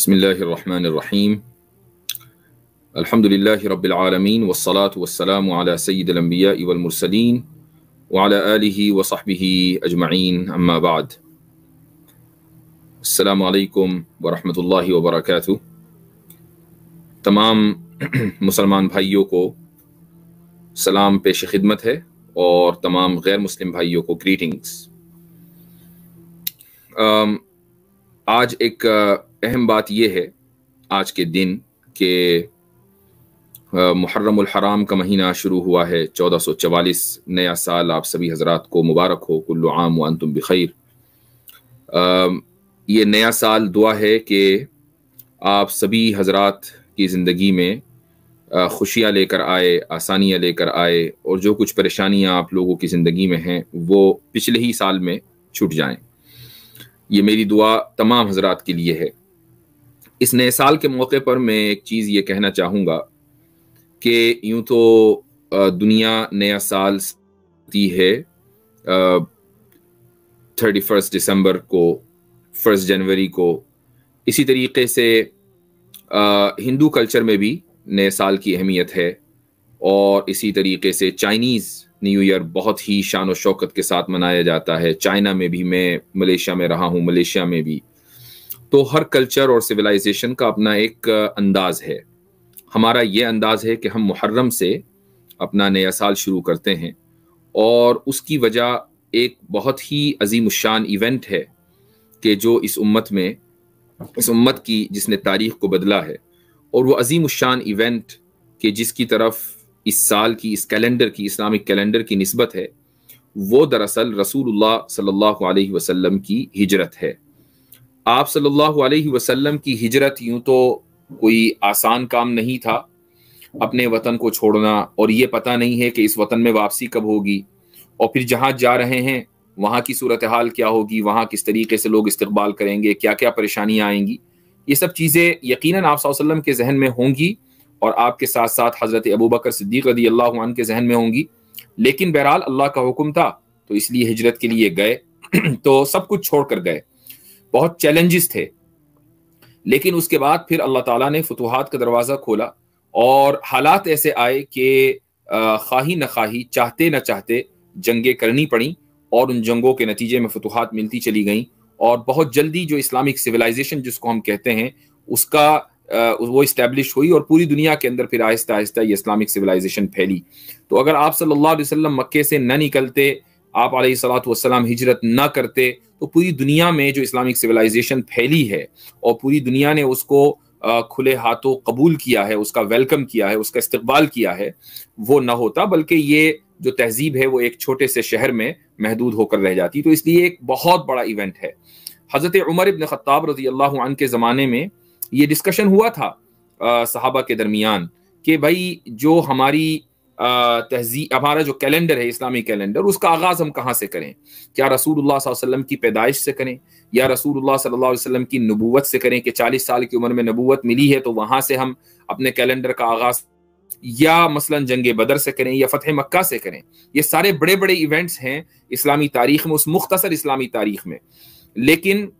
بسم الله الرحمن الرحيم الحمد لله رب العالمين والصلاة والسلام على سيد الأنبياء والمرسلين وعلى آله وصحبه أجمعين أما بعد السلام عليكم ورحمة الله وبركاته तमाम मुसलमान भाइयों को सलाम पेश खिदमत है और तमाम गैर मुस्लिम भाइयों को ग्रीटिंग्स आज एक अहम बात यह है आज के दिन के मुहर्रम हराम का महीना शुरू हुआ है 1444 नया साल आप सभी हजरात को मुबारक हो कुल्लु आम व अनतुम बखैर ये नया साल दुआ है कि आप सभी हजरात की ज़िंदगी में खुशियाँ लेकर आए आसानियाँ लेकर आए और जो कुछ परेशानियाँ आप लोगों की ज़िंदगी में हैं वो पिछले ही साल में छूट जाएं ये मेरी दुआ तमाम हजरात के लिए है इस नए साल के मौके पर मैं एक चीज़ ये कहना चाहूँगा कि यूं तो दुनिया नया साल है थर्टी फर्स्ट दिसंबर को फर्स्ट जनवरी को इसी तरीके से हिंदू कल्चर में भी नए साल की अहमियत है और इसी तरीके से चाइनीज़ न्यू ईयर बहुत ही शान व शौकत के साथ मनाया जाता है चाइना में भी मैं मलेशिया में रहा हूँ मलेशिया में भी तो हर कल्चर और सिविलाइजेशन का अपना एक अंदाज है हमारा ये अंदाज है कि हम मुहर्रम से अपना नया साल शुरू करते हैं और उसकी वजह एक बहुत ही अजीम शान इवेंट है कि जो इस उम्मत में इस उम्मत की जिसने तारीख को बदला है और वो अजीम शान इवेंट के जिसकी तरफ इस साल की इस कैलेंडर की इस्लामिक कैलेंडर की नस्बत है वो दरअसल रसूलुल्लाह सल्लल्लाहु अलैहि वसल्लम की हिजरत है आप सल्लल्लाहु अलैहि वसल्लम की हिजरत यूँ तो कोई आसान काम नहीं था अपने वतन को छोड़ना और ये पता नहीं है कि इस वतन में वापसी कब होगी और फिर जहाँ जा रहे हैं वहाँ की सूरत हाल क्या होगी वहाँ किस तरीके से लोग इस्तबाल करेंगे क्या क्या परेशानियाँ आएंगी ये सब चीज़ें यकीन आप के जहन में होंगी और आपके साथ साथ हज़रत अबू बकर सिद्दीक रदी अल्लाह के जहन में होंगी लेकिन बहरहाल अल्लाह का हुक्म था तो इसलिए हिजरत के लिए गए तो सब कुछ छोड़कर गए बहुत चैलेंजेस थे लेकिन उसके बाद फिर अल्लाह ताला ने फतुहात का दरवाज़ा खोला और हालात ऐसे आए कि खाही न खाही चाहते न चाहते जंगें करनी पड़ी और उन जंगों के नतीजे में फतुहात मिलती चली गई और बहुत जल्दी जो इस्लामिक सिविलाइजेशन जिसको हम कहते हैं उसका वो इस्टेब्लिश हुई और पूरी दुनिया के अंदर फिर आहिस्ता आहिस्ता ये इस्लामिक सिविलाइजेशन फैली तो अगर आप सल्लल्लाहु अलैहि वसल्लम मक्के से न निकलते आप सलाम हिजरत ना करते तो पूरी दुनिया में जो इस्लामिक सिविलाइजेशन फैली है और पूरी दुनिया ने उसको खुले हाथों कबूल किया है उसका वेलकम किया है उसका इस्तकबाल किया है वो ना होता बल्कि ये जो तहजीब है वो एक छोटे से शहर में महदूद होकर रह जाती तो इसलिए एक बहुत बड़ा इवेंट है हज़रत उमर इबन ख़त्ताब रजी अल्लाह के ज़माने में ये डिस्कशन हुआ था सहाबा के दरमियान कि भाई जो हमारी तहजीब हमारा जो कैलेंडर है इस्लामी कैलेंडर उसका आगाज़ हम कहाँ से करें क्या रसूलुल्लाह वसल्लम की पैदाइश से करें या रसूलुल्लाह सल्लल्लाहु अलैहि वसल्लम की नबूवत से करें कि 40 साल की उम्र में नबूवत मिली है तो वहाँ से हम अपने कैलेंडर का आगाज़ या मसलन जंग बदर से करें या फतेह मक्का से करें ये सारे बड़े बड़े इवेंट्स हैं इस्लामी तारीख में उस मुख्तसर इस्लामी तारीख में लेकिन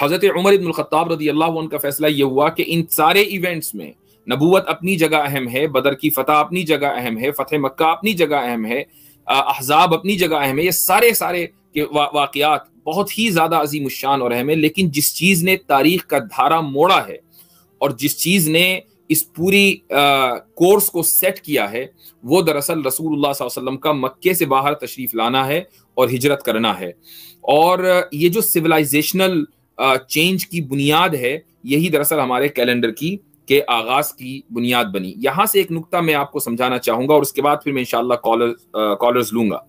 हज़रत उमर इब्न ख़त्ताब रजी अल्लाह का फैसला ये हुआ कि इन सारे इवेंट्स में नबूत अपनी जगह अहम है बदर की फतह अपनी जगह अहम है फतेह मक्का अपनी जगह अहम है अहजाब अपनी जगह अहम है ये सारे सारे के वा, वाकयात बहुत ही ज़्यादा अजीम शान और अहम है लेकिन जिस चीज़ ने तारीख का धारा मोड़ा है और जिस चीज़ ने इस पूरी आ, कोर्स को सेट किया है वो दरअसल रसूल वसल्लम का मक्के से बाहर तशरीफ लाना है और हिजरत करना है और ये जो सिविलाइजेशनल चेंज की बुनियाद है यही दरअसल हमारे कैलेंडर की के आगाज की बुनियाद बनी यहां से एक नुकता मैं आपको समझाना चाहूंगा और उसके बाद फिर मैं इनशाला कॉलर कॉलर्स लूंगा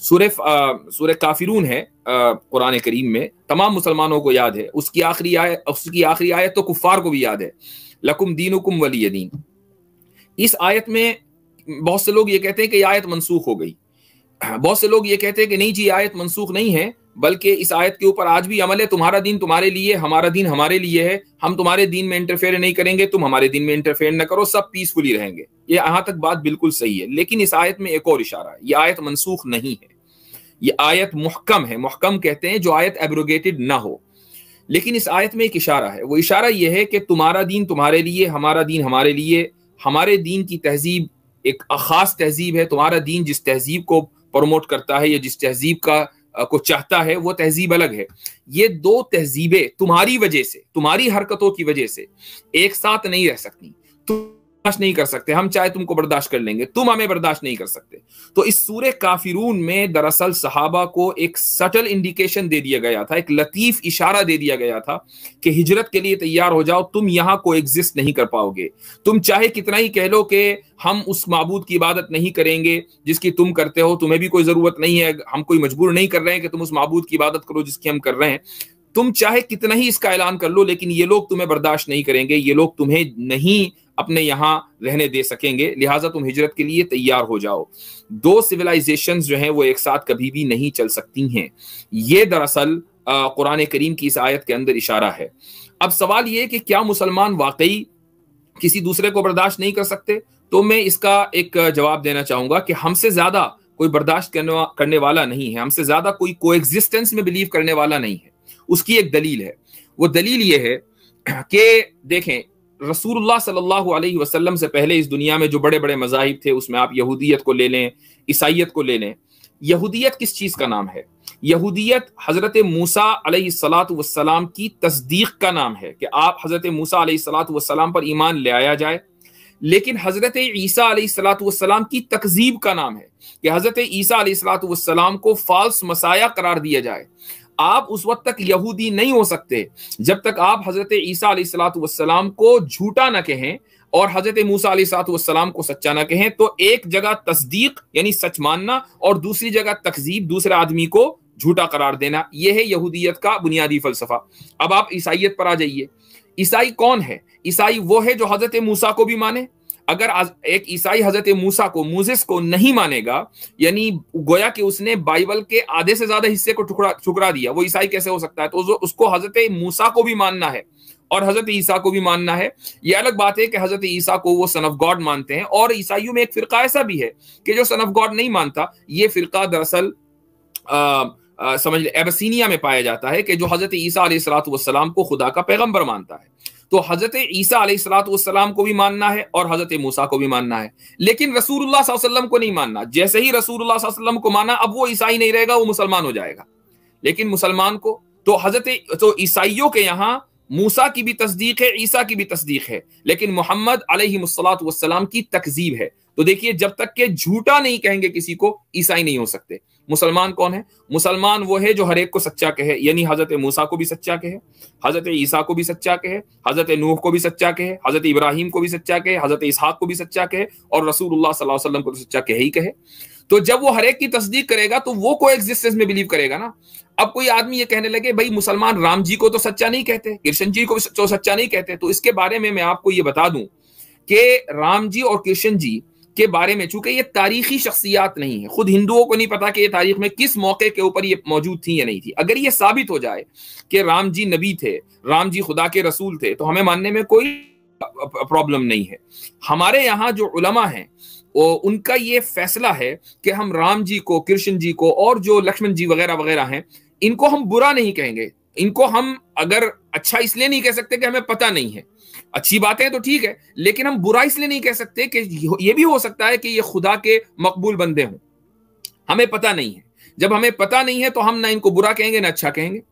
सूर्य काफिरून है कुरान करीम में तमाम मुसलमानों को याद है उसकी आखिरी आय उसकी आखिरी आयत तो कुफार को भी याद है लकुम दीनुकुम वली दीन इस आयत में बहुत से लोग ये कहते हैं कि आयत मनसूख हो गई बहुत से लोग ये कहते हैं कि नहीं जी आयत मनसूख नहीं है बल्कि इस आयत के ऊपर आज भी अमल है तुम्हारा दिन तुम्हारे लिए हमारा दिन हमारे लिए है हम तुम्हारे दिन में इंटरफेयर नहीं करेंगे तुम हमारे दिन में इंटरफेयर न करो सब पीसफुली रहेंगे ये यहाँ तक बात बिल्कुल सही है लेकिन इस आयत में एक और इशारा है ये आयत मनसूख नहीं है ये आयत मुहकम है मुहकम कहते हैं जो आयत एब्रोगेटेड ना हो लेकिन इस आयत में एक इशारा है वो इशारा यह है कि तुम्हारा दीन तुम्हारे लिए हमारा दीन हमारे लिए हमारे दीन की तहजीब एक खास तहजीब है तुम्हारा दीन जिस तहजीब को प्रमोट करता है या जिस तहजीब का को चाहता है वो तहजीब अलग है ये दो तहजीबें तुम्हारी वजह से तुम्हारी हरकतों की वजह से एक साथ नहीं रह सकती तुम बर्दाश्त नहीं कर सकते हम चाहे तुमको बर्दाश्त कर लेंगे तुम हमें बर्दाश्त नहीं कर सकते तो इस सूर्य काफिरून में दरअसल सहाबा को एक सटल इंडिकेशन दे दिया गया था एक लतीफ इशारा दे दिया गया था कि हिजरत के लिए तैयार हो जाओ तुम यहाँ को एग्जिस्ट नहीं कर पाओगे तुम चाहे कितना ही कह लो कि हम उस मबूद की इबादत नहीं करेंगे जिसकी तुम करते हो तुम्हें भी कोई ज़रूरत नहीं है हम कोई मजबूर नहीं कर रहे हैं कि तुम उस मबूद की इबादत करो जिसकी हम कर रहे हैं तुम चाहे कितना ही इसका ऐलान कर लो लेकिन ये लोग तुम्हें बर्दाश्त नहीं करेंगे ये लोग तुम्हें नहीं अपने यहाँ रहने दे सकेंगे लिहाजा तुम हिजरत के लिए तैयार हो जाओ दो सिविलाइजेशन जो हैं वो एक साथ कभी भी नहीं चल सकती हैं ये दरअसल कुरान करीम की इस आयत के अंदर इशारा है अब सवाल ये कि क्या मुसलमान वाकई किसी दूसरे को बर्दाश्त नहीं कर सकते तो मैं इसका एक जवाब देना चाहूंगा कि हमसे ज्यादा कोई बर्दाश्त करने वाला नहीं है हमसे ज्यादा कोई को में बिलीव करने वाला नहीं है उसकी एक दलील है वो दलील ये है कि देखें रसूलुल्लाह सल्लल्लाहु अलैहि वसल्लम से पहले इस दुनिया में जो बड़े बड़े मजाहिब थे उसमें आप यहूदियत को ले लें ईसाइत को ले लें यहूदियत किस चीज़ का नाम है यहूदियत हज़रत मूसा सलाम की तस्दीक का नाम है कि आप हज़रत मूसा सलाम पर ईमान ले आया जाए लेकिन हज़रत ईसा सलाम की तकजीब का नाम है कि हज़रत ईसा सलाम को फाल्स मसाया करार दिया जाए आप उस वक्त तक यहूदी नहीं हो सकते जब तक आप हजरत ईसा सलाम को झूठा ना कहें और हजरत मूसा सलाम को सच्चा ना कहें तो एक जगह तस्दीक यानी सच मानना और दूसरी जगह तकजीब दूसरे आदमी को झूठा करार देना यह है यहूदियत का बुनियादी फलसफा अब आप ईसाइत पर आ जाइए ईसाई कौन है ईसाई वो है जो हजरत मूसा को भी माने अगर एक ईसाई हजरत मूसा को मूजिस को नहीं मानेगा यानी गोया कि उसने बाइबल के आधे से ज्यादा हिस्से को ठुकरा ठुकरा दिया वो ईसाई कैसे हो सकता है तो उसको हजरत मूसा को भी मानना है और हजरत ईसा को भी मानना है ये अलग बात है कि हजरत ईसा को वो सन ऑफ गॉड मानते हैं और ईसाइयों में एक फिरका ऐसा भी है कि जो सन ऑफ गॉड नहीं मानता ये फिरका दरअसल समझ लें एबसिनिया में पाया जाता है कि जो हजरत ईसा वसलाम को खुदा का पैगम्बर मानता है तो हजरत ईसा अलीसलाम को भी मानना है और हजरत मूसा को भी मानना है लेकिन रसूल को नहीं मानना जैसे ही रसूल को माना अब वो ईसाई नहीं रहेगा वो मुसलमान हो जाएगा लेकिन मुसलमान को तो हजरत तो ईसाइयों के यहाँ मूसा की भी तस्दीक है ईसा की भी तस्दीक है लेकिन मोहम्मद वसलाम की तकजीब है तो देखिए जब तक के झूठा नहीं कहेंगे किसी को ईसाई नहीं हो सकते मुसलमान कौन है मुसलमान वो है जो हर एक को सच्चा कहे यानी हजरत मूसा को भी सच्चा कहे हजरत ईसा को भी सच्चा कहे हजरत नूह को भी सच्चा कहे हजरत इब्राहिम को भी सच्चा कहे हजरत इसहाक को भी सच्चा कहे और रसूल वसल्लम को तो सच्चा कहे ही कहे तो जब वो हरेक की तस्दीक करेगा तो वो को एग्जिस्टेंस में बिलीव करेगा ना अब कोई आदमी ये कहने लगे भाई मुसलमान राम जी को तो सच्चा नहीं कहते कृष्ण जी को तो सच्चा नहीं कहते तो इसके बारे में मैं आपको ये बता दूं कि राम जी और कृष्ण जी के बारे में चूंकि ये तारीखी शख्सियात नहीं है खुद हिंदुओं को नहीं पता कि ये तारीख में किस मौके के ऊपर ये मौजूद थी या नहीं थी अगर ये साबित हो जाए कि राम जी नबी थे राम जी खुदा के रसूल थे तो हमें मानने में कोई प्रॉब्लम नहीं है हमारे यहाँ जो उलमा हैं उनका ये फैसला है कि हम राम जी को कृष्ण जी को और जो लक्ष्मण जी वगैरह वगैरह हैं इनको हम बुरा नहीं कहेंगे इनको हम अगर अच्छा इसलिए नहीं कह सकते कि हमें पता नहीं है अच्छी बातें हैं तो ठीक है लेकिन हम बुरा इसलिए नहीं कह सकते कि ये भी हो सकता है कि ये खुदा के मकबूल बंदे हों हमें पता नहीं है जब हमें पता नहीं है तो हम ना इनको बुरा कहेंगे ना अच्छा कहेंगे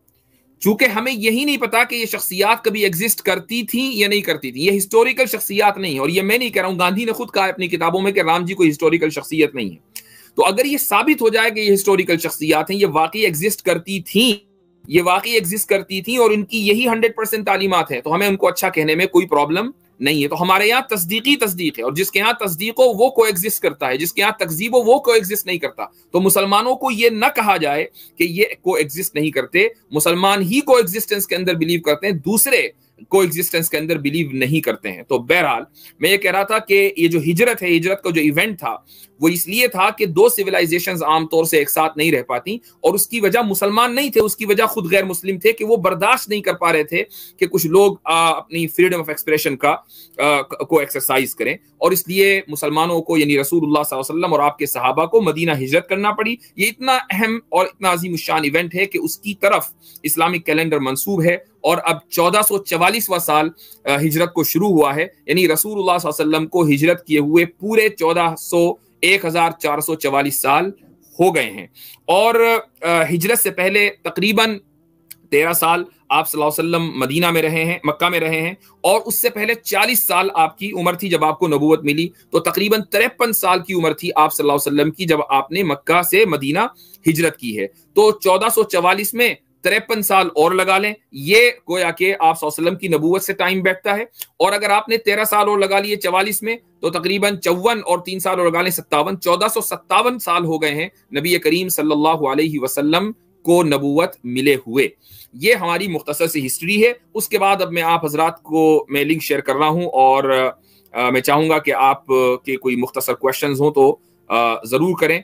चूंकि हमें यही नहीं पता कि ये शख्सियात कभी एग्जिस्ट करती थी या नहीं करती थी ये हिस्टोरिकल शख्सियात नहीं है और ये मैं नहीं कह रहा हूँ गांधी ने खुद कहा अपनी किताबों में कि राम जी कोई हिस्टोरिकल शख्सियत नहीं है तो अगर ये साबित हो जाए कि ये हिस्टोरिकल शख्सियात हैं ये वाकई एग्जिस्ट करती थी ये वाकई एग्जिस्ट करती थी और इनकी यही हंड्रेड परसेंट तालीमत है तो हमें उनको अच्छा कहने में कोई प्रॉब्लम नहीं है तो हमारे यहाँ तस्दीकी तस्दीक है और जिसके यहाँ तस्दीक हो वो को एग्जिस्ट करता है जिसके यहाँ तकजीब हो वो को एग्जिस्ट नहीं करता तो मुसलमानों को ये ना कहा जाए कि ये को एग्जिस्ट नहीं करते मुसलमान ही को एग्जिस्टेंस के अंदर बिलीव करते हैं दूसरे को एग्जिस्टेंस के अंदर बिलीव नहीं करते हैं तो बहरहाल मैं ये कह रहा था कि ये जो हिजरत है हिजरत का जो इवेंट था वो इसलिए था कि दो सिविलाइजेशन आमतौर से एक साथ नहीं रह पाती और उसकी वजह मुसलमान नहीं थे उसकी वजह खुद गैर मुस्लिम थे कि वो बर्दाश्त नहीं कर पा रहे थे कि कुछ लोग आ, अपनी फ्रीडम ऑफ एक्सप्रेशन का आ, को एक्सरसाइज करें और इसलिए मुसलमानों को यानी रसूल और आपके सहाबा को मदीना हिजरत करना पड़ी ये इतना अहम और इतना अजीम शान इवेंट है कि उसकी तरफ इस्लामिक कैलेंडर मंसूब है और अब चौदह सौ चवालीसवा साल हिजरत को शुरू हुआ है यानी रसूल को हिजरत किए हुए पूरे चौदह सौ चवालीस साल हो गए हैं और हिजरत से पहले तकरीबन तेरह साल आप सल्लम मदीना में रहे हैं मक्का में रहे हैं और उससे पहले चालीस साल आपकी उम्र थी जब आपको नबूवत मिली तो तकरीबन तिरपन साल की उम्र थी आप सल्लल्लाहु अलैहि वसल्लम की जब आपने मक्का से मदीना हिजरत की है तो चवालीस में तिरपन साल और लगा लें ये गोया के आप सोसलम की नबूवत से टाइम बैठता है और अगर आपने तेरह साल और लगा लिए चवालीस में तो तकरीबन चौवन और तीन साल और लगा लें सत्तावन चौदह सौ सत्तावन साल हो गए हैं नबी करीम सल्लल्लाहु अलैहि वसल्लम को नबूवत मिले हुए ये हमारी मुख्तसर सी हिस्ट्री है उसके बाद अब मैं आप हजरात को मैं लिंक शेयर कर रहा हूँ और आ, मैं चाहूंगा कि आप के कोई मुख्तसर क्वेश्चन हों तो आ, जरूर करें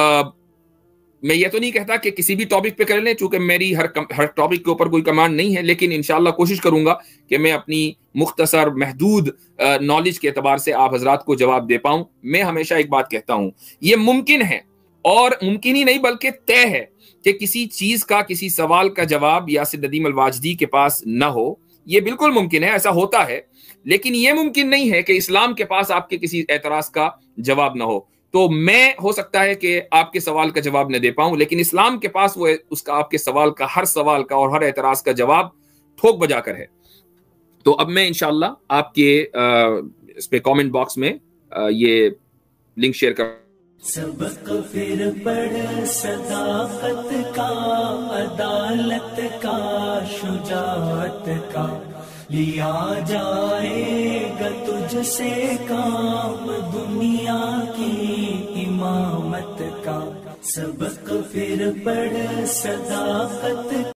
आ, मैं ये तो नहीं कहता कि किसी भी टॉपिक पे कर लें चूंकि मेरी हर हर टॉपिक के ऊपर कोई कमांड नहीं है लेकिन इनशाला कोशिश करूंगा कि मैं अपनी मुख्तसर महदूद नॉलेज के अतबार से आप हजरात को जवाब दे पाऊं मैं हमेशा एक बात कहता हूं ये मुमकिन है और मुमकिन ही नहीं बल्कि तय है कि किसी चीज का किसी सवाल का जवाब यासिर नदीम अलवाजदी के पास ना हो ये बिल्कुल मुमकिन है ऐसा होता है लेकिन ये मुमकिन नहीं है कि इस्लाम के पास आपके किसी एतराज का जवाब ना हो तो मैं हो सकता है कि आपके सवाल का जवाब न दे पाऊं लेकिन इस्लाम के पास वो उसका आपके सवाल का हर सवाल का और हर एतराज का जवाब ठोक कर है तो अब मैं इनशाला आपके इस पे कॉमेंट बॉक्स में आ, ये लिंक शेयर कर सबक फिर पढ़ सदाकत का अदालत का शुजात का लिया जाएगा तुझसे काम दुनिया की इमामत का सबक फिर पढ़ सदाकत